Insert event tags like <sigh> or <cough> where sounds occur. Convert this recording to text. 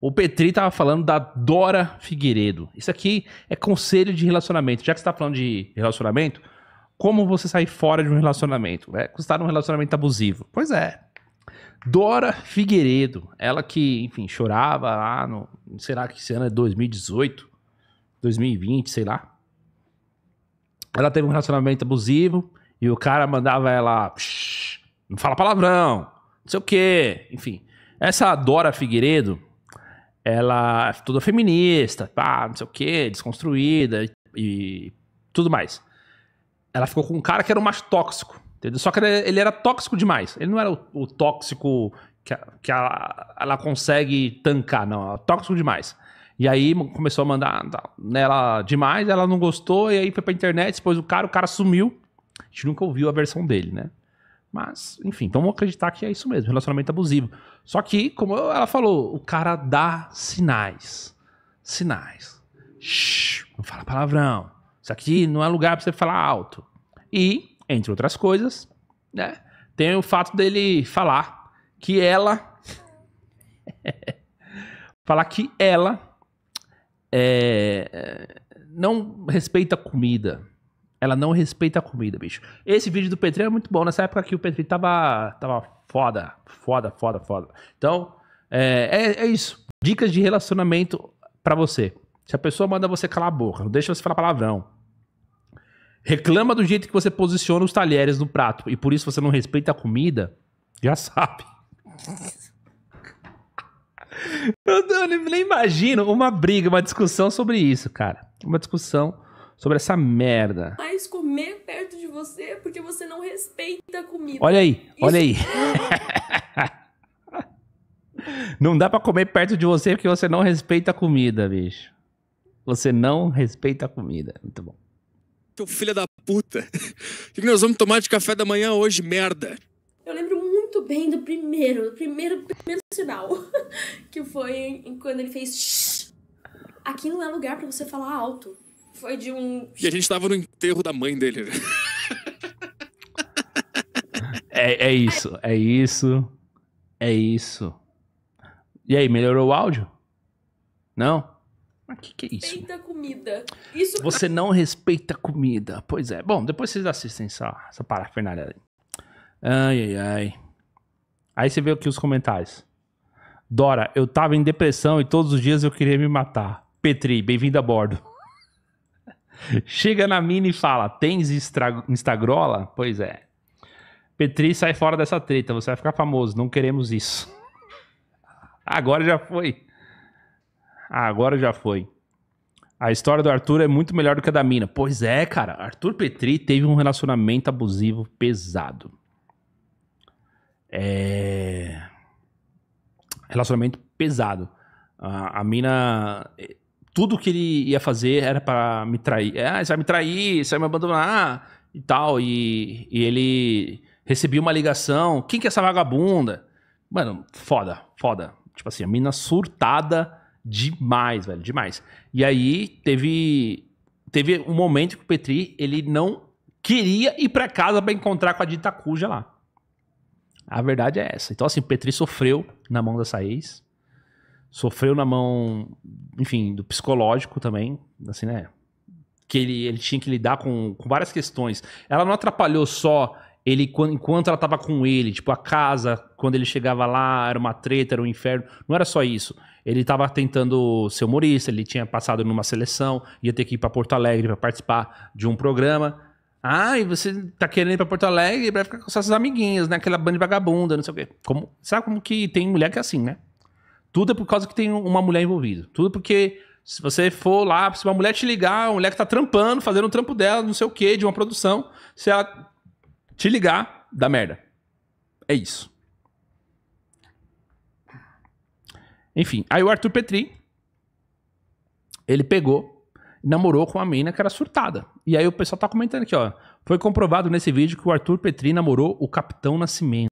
O Petri estava falando da Dora Figueiredo. Isso aqui é conselho de relacionamento. Já que você tá falando de relacionamento, como você sair fora de um relacionamento? É, Você tá num relacionamento abusivo. Pois é. Dora Figueiredo, ela que, enfim, chorava lá no, sei lá que esse ano é 2018, 2020, sei lá. Ela teve um relacionamento abusivo e o cara mandava ela, não fala palavrão, não sei o quê, enfim. Essa Dora Figueiredo, ela é toda feminista, pá, não sei o quê, desconstruída e, tudo mais. Ela ficou com um cara que era um macho tóxico, entendeu? Só que ele, era tóxico demais. Ele não era o, o tóxico que, que ela, ela, consegue tancar, não. É tóxico demais. E aí começou a mandar nela demais, ela não gostou, e aí foi pra internet, depois o cara, o cara sumiu. A gente nunca ouviu a versão dele, né? Mas, enfim, então vamos acreditar que é isso mesmo, relacionamento abusivo. Só que, como ela falou, o cara dá sinais. Sinais. Shhh, não fala palavrão. Isso aqui não é lugar para você falar alto. E, entre outras coisas, né, tem o fato dele falar que ela. <laughs> falar que ela é, não respeita comida. Ela não respeita a comida, bicho. Esse vídeo do Petri é muito bom. Nessa época que o Petri tava, tava foda, foda, foda, foda. Então, é, é, é isso. Dicas de relacionamento para você. Se a pessoa manda você calar a boca, não deixa você falar palavrão. Reclama do jeito que você posiciona os talheres no prato e por isso você não respeita a comida, já sabe. <laughs> eu nem imagino uma briga, uma discussão sobre isso, cara. Uma discussão sobre essa merda. Mas comer perto de você é porque você não respeita a comida. Olha aí, Isso... olha aí. É <laughs> <laughs> não dá para comer perto de você porque você não respeita a comida, bicho. Você não respeita a comida. Muito bom. Seu filho da puta. <laughs> O que nós vamos tomar de café da manhã hoje, merda? Eu lembro muito bem do primeiro, do primeiro, primeiro sinal. que foi quando ele fez. Aqui não é lugar para você falar alto. Foi de um. E a gente tava no enterro da mãe dele. é, é isso, é isso, é isso. E aí, melhorou o áudio? Não? Mas que, que é isso? Respeita comida. Isso... <laughs> Você não respeita comida. Pois é. Bom, depois vocês assistem essa, essa parafernália aí. Ai, ai, ai. Aí você vê aqui os comentários. Dora, eu tava em depressão e todos os dias eu queria me matar. Petri, bem-vindo a bordo. Chega na mina e fala: Tens estra... Instagrola? Pois é. Petri, sai fora dessa treta, você vai ficar famoso, não queremos isso. Agora já foi. Agora já foi. A história do Arthur é muito melhor do que a da mina. Pois é, cara. Arthur Petri teve um relacionamento abusivo pesado. É. Relacionamento pesado. A, a mina tudo que ele ia fazer era para me trair. É, ah, você vai me trair, você vai me abandonar e tal. E, e ele recebia uma ligação: quem que é essa vagabunda? Mano, foda, foda. Tipo assim, a mina surtada demais, velho, demais. E aí teve teve um momento que o Petri, ele não queria ir para casa para encontrar com a Dita Cuja lá. A verdade é essa. Então assim, o Petri sofreu na mão da Saís sofreu na mão, enfim, do psicológico também, assim, né? Que ele, ele tinha que lidar com, com várias questões. Ela não atrapalhou só ele enquanto ela estava com ele, tipo a casa, quando ele chegava lá, era uma treta, era um inferno. Não era só isso. Ele estava tentando ser humorista, ele tinha passado numa seleção, ia ter que ir para Porto Alegre para participar de um programa. Ah, e você tá querendo ir pra Porto Alegre pra ficar com suas amiguinhas, né? Aquela banda de vagabunda, não sei o quê. Como, sabe como que tem mulher que é assim, né? Tudo é por causa que tem uma mulher envolvida. Tudo porque se você for lá, se uma mulher te ligar, uma mulher que tá trampando, fazendo o trampo dela, não sei o quê, de uma produção, se ela te ligar, dá merda. É isso. Enfim, aí o Arthur Petri, ele pegou, namorou com uma menina que era surtada. E aí o pessoal tá comentando aqui, ó. Foi comprovado nesse vídeo que o Arthur Petri namorou o Capitão Nascimento.